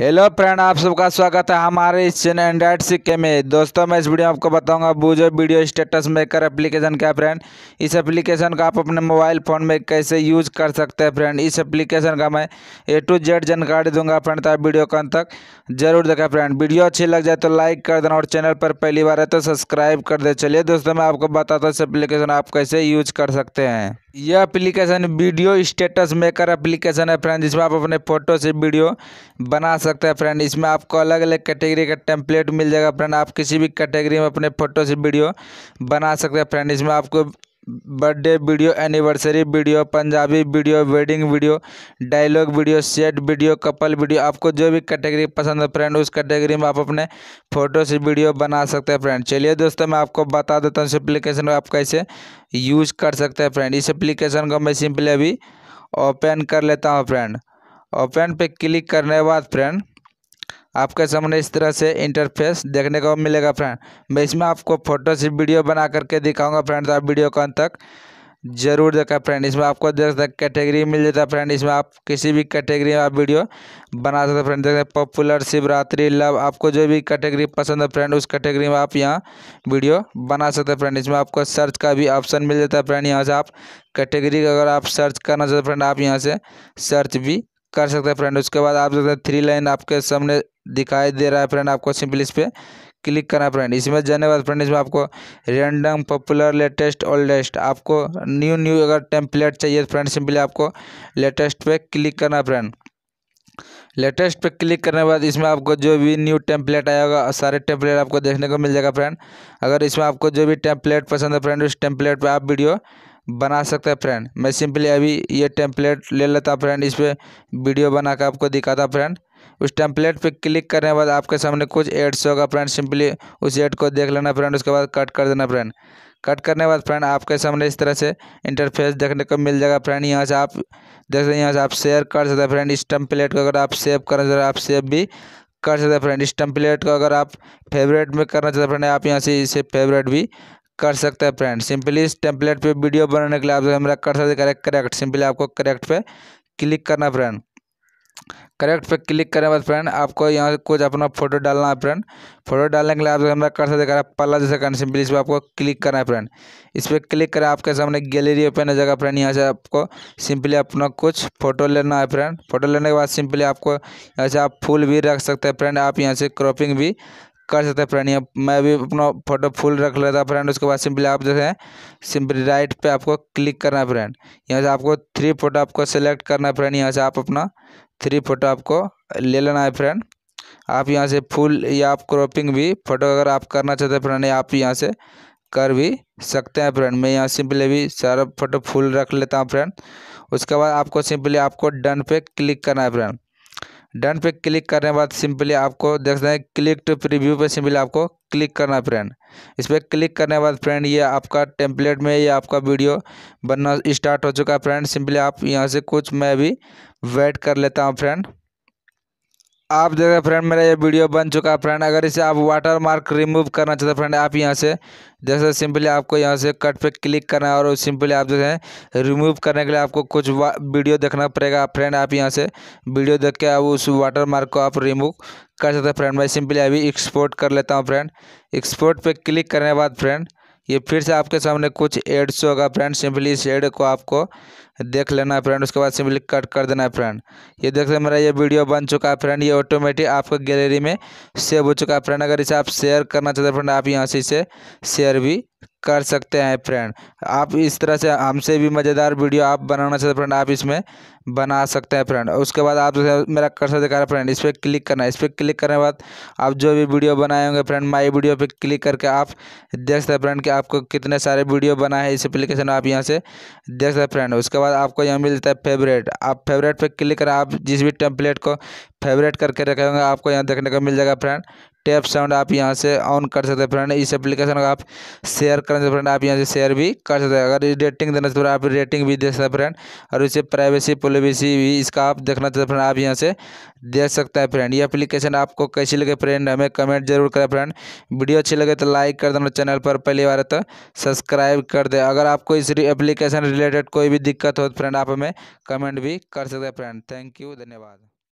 hello friend आप सबका स्वागत है हमारे इस चैनल एंड्राइड सिक्के में दोस्तों मैं इस वीडियो में आपको बताऊंगा बूजो वीडियो स्टेटस मेकर एप्लीकेशन क्या फ्रेंड इस एप्लीकेशन का आप अपने मोबाइल फ़ोन में कैसे यूज कर सकते हैं फ्रेंड इस एप्लीकेशन का मैं ए टू जेड जानकारी दूंगा फ्रेंड तो वीडियो को तक जरूर देखें फ्रेंड वीडियो अच्छी लग जाए तो लाइक कर देना और चैनल पर पहली बार है तो सब्सक्राइब कर दे चलिए दोस्तों मैं आपको बताता हूँ इस एप्लीकेशन आप कैसे यूज कर सकते हैं यह application video status maker application है फ्रेंड जिसमें आप अपने फोटो से वीडियो बना सकते हैं फ्रेंड इसमें आपको अलग अलग कैटेगरी का टेम्पलेट मिल जाएगा फ्रेंड आप किसी भी कैटेगरी में अपने फ़ोटो से वीडियो बना सकते हैं फ्रेंड इसमें आपको birthday video anniversary video Punjabi video wedding video dialogue video set video couple video आपको जो भी कैटेगरी पसंद है फ्रेंड उस कैटेगरी में आप अपने फ़ोटो से वीडियो बना सकते हैं फ्रेंड चलिए दोस्तों मैं आपको बता देता हूँ इस एप्लीकेशन को आप कैसे यूज़ कर सकते हैं फ्रेंड इस एप्लीकेशन को मैं सिंपली अभी ओपन कर लेता हूँ फ्रेंड ओपन पे क्लिक करने के बाद फ्रेंड आपके सामने इस तरह से इंटरफेस देखने को मिलेगा फ्रेंड मैं इसमें आपको फोटो से वीडियो बना करके दिखाऊंगा फ्रेंड तो आप वीडियो को अंत तक जरूर देखा फ्रेंड इसमें आपको देख सकते कैटेगरी मिल जाता है फ्रेंड इसमें आप किसी भी कैटेगरी में आप वीडियो बना सकते फ्रेंड देख सकते पॉपुलर शिवरात्रि लव आपको जो भी कैटेगरी पसंद है फ्रेंड उस कैटेगरी में आप यहाँ वीडियो बना सकते हैं फ्रेंड इसमें आपको सर्च का भी ऑप्शन मिल जाता है फ्रेंड यहाँ से आप कैटेगरी का अगर आप सर्च करना चाहते फ्रेंड आप यहाँ से सर्च भी कर सकते हैं फ्रेंड उसके बाद आप सकते हैं थ्री लाइन आपके सामने दिखाई दे रहा है फ्रेंड आपको सिंपली इस पर क्लिक करना फ्रेंड इसमें जाने के बाद फ्रेंड इसमें आपको रैंडम पॉपुलर लेटेस्ट ओल्डेस्ट आपको न्यू न्यू अगर टेम्पलेट चाहिए फ्रेंड सिंपली आपको लेटेस्ट पे क्लिक करना फ्रेंड लेटेस्ट पे क्लिक करने के बाद इसमें आपको जो भी न्यू टेम्पलेट आया होगा सारे टेम्पलेट आपको देखने को मिल जाएगा फ्रेंड अगर इसमें आपको जो भी टेम्पलेट पसंद है फ्रेंड उस टेम्पलेट पर आप वीडियो बना सकते हैं फ्रेंड मैं सिंपली अभी ये टेम्पलेट ले लेता फ्रेंड इस पर वीडियो बना कर आपको दिखाता फ्रेंड उस टेम्पलेट पे क्लिक करने के बाद आपके सामने कुछ एड्स होगा फ्रेंड सिंपली उस एड को देख लेना फ्रेंड उसके बाद कट कर देना फ्रेंड कट करने के बाद फ्रेंड आपके सामने इस तरह से इंटरफेस देखने को मिल जाएगा फ्रेंड यहाँ से आप देख सकते हैं यहाँ से आप शेयर कर सकते हैं फ्रेंड इस टेम्पलेट को अगर आप सेव करना चाहते आप सेव भी कर सकते हैं फ्रेंड इस टेम्पलेट को अगर आप फेवरेट में करना चाहते हैं फ्रेंड आप यहाँ से इसे फेवरेट भी कर सकते हैं फ्रेंड सिंपली इस टेम्पलेट पे वीडियो बनाने के लिए आप हमारा कर्सर दिखा रहे करेक्ट सिंपली आपको करेक्ट पे क्लिक करना फ्रेंड करेक्ट पे क्लिक करने के बाद फ्रेंड आपको यहाँ कुछ अपना फोटो डालना है फ्रेंड फोटो डालने के लिए आप हमारा कर सकते रहा है पल्ला जैसे करना सिंपली इस पर आपको क्लिक करना है फ्रेंड इस पर क्लिक करें आपके सामने गैलरी ओपन हो जाएगा फ्रेंड यहाँ से आपको सिंपली अपना कुछ फोटो लेना है फ्रेंड फोटो लेने के बाद सिंपली आपको यहाँ से आप फूल भी रख सकते हैं फ्रेंड आप यहाँ से क्रॉपिंग भी कर सकते हैं फ्रेंड यहाँ मैं भी अपना फोटो फुल रख लेता फ्रेंड उसके बाद सिंपली आप जो है सिंपली राइट पे आपको क्लिक करना है फ्रेंड यहाँ से आपको थ्री फोटो आपको सेलेक्ट करना है फ्रेंड यहाँ से आप अपना थ्री फोटो आपको ले लेना है फ्रेंड आप यहाँ से फुल या आप क्रॉपिंग भी फोटो अगर आप करना चाहते हैं फ्रेंड आप यहाँ से कर भी सकते हैं फ्रेंड मैं यहाँ सिंपली भी सारा फोटो फुल रख लेता हूँ फ्रेंड उसके बाद आपको सिंपली आपको डन पे क्लिक करना है फ्रेंड डन पे क्लिक करने के बाद सिंपली आपको देख सकते हैं क्लिक टू प्रीव्यू पे सिंपली आपको क्लिक करना फ्रेंड इस पर क्लिक करने के बाद फ्रेंड ये आपका टेम्पलेट में ये आपका वीडियो बनना स्टार्ट हो चुका है फ्रेंड सिंपली आप यहाँ से कुछ मैं भी वेट कर लेता हूँ फ्रेंड आप देख रहे फ्रेंड मेरा ये वीडियो बन चुका है फ्रेंड अगर इसे आप वाटर मार्क रिमूव करना चाहते हैं फ्रेंड आप यहाँ से जैसे सिंपली आपको यहाँ से कट पे क्लिक करना है और सिंपली आप जो है रिमूव करने के लिए आपको कुछ वीडियो देखना पड़ेगा फ्रेंड आप यहाँ से वीडियो देख के आप उस वाटर मार्क को आप रिमूव कर सकते हैं फ्रेंड मैं सिंपली अभी एक्सपोर्ट कर लेता हूँ फ्रेंड एक्सपोर्ट पर क्लिक करने के बाद फ्रेंड ये फिर से आपके सामने कुछ एड्स होगा फ्रेंड सिंपली इस एड को आपको देख लेना है फ्रेंड उसके बाद सिंपली कट कर देना है फ्रेंड ये देख सकते मेरा ये वीडियो बन चुका है फ्रेंड ये ऑटोमेटिक आपको गैलरी में सेव हो चुका है फ्रेंड अगर इसे आप शेयर करना चाहते हैं फ्रेंड आप यहाँ से इसे शेयर भी कर सकते हैं फ्रेंड आप इस तरह से हमसे भी मज़ेदार वीडियो आप बनाना चाहते हैं फ्रेंड आप इसमें बना सकते हैं फ्रेंड उसके बाद आप जैसे मेरा कर्सर दिखा रहा है फ्रेंड इस पर क्लिक करना है इस पर क्लिक करने के बाद आप जो भी वीडियो बनाए होंगे फ्रेंड माई वीडियो पे क्लिक करके आप देख सकते हैं फ्रेंड कि आपको कितने सारे वीडियो बनाए हैं इस एप्लीकेशन आप यहाँ से देख सकते हैं फ्रेंड उसके बाद आपको यहाँ मिल जाता है फेवरेट आप फेवरेट पर क्लिक करें आप जिस भी टेम्पलेट को फेवरेट करके रखे होंगे आपको यहाँ देखने को मिल जाएगा फ्रेंड टैप साउंड आप यहाँ से ऑन कर सकते हैं फ्रेंड इस एप्लीकेशन को आप शेयर करने से फ्रेंड आप यहाँ से शेयर भी कर सकते हैं अगर रेटिंग देना तो आप रेटिंग भी दे सकते हैं फ्रेंड और इसे privacy policy W B C भी इसका आप देखना चाहते फ्रेंड आप यहाँ से देख सकते हैं फ्रेंड ये एप्लीकेशन आपको कैसी लगे फ्रेंड हमें कमेंट जरूर करें फ्रेंड वीडियो अच्छी लगे तो लाइक कर देना चैनल पर पहली बार तो सब्सक्राइब कर दे अगर आपको इस एप्लीकेशन रिलेटेड कोई भी दिक्कत हो तो फ्रेंड आप हमें कमेंट भी कर सकते हैं फ्रेंड थैंक यू धन्यवाद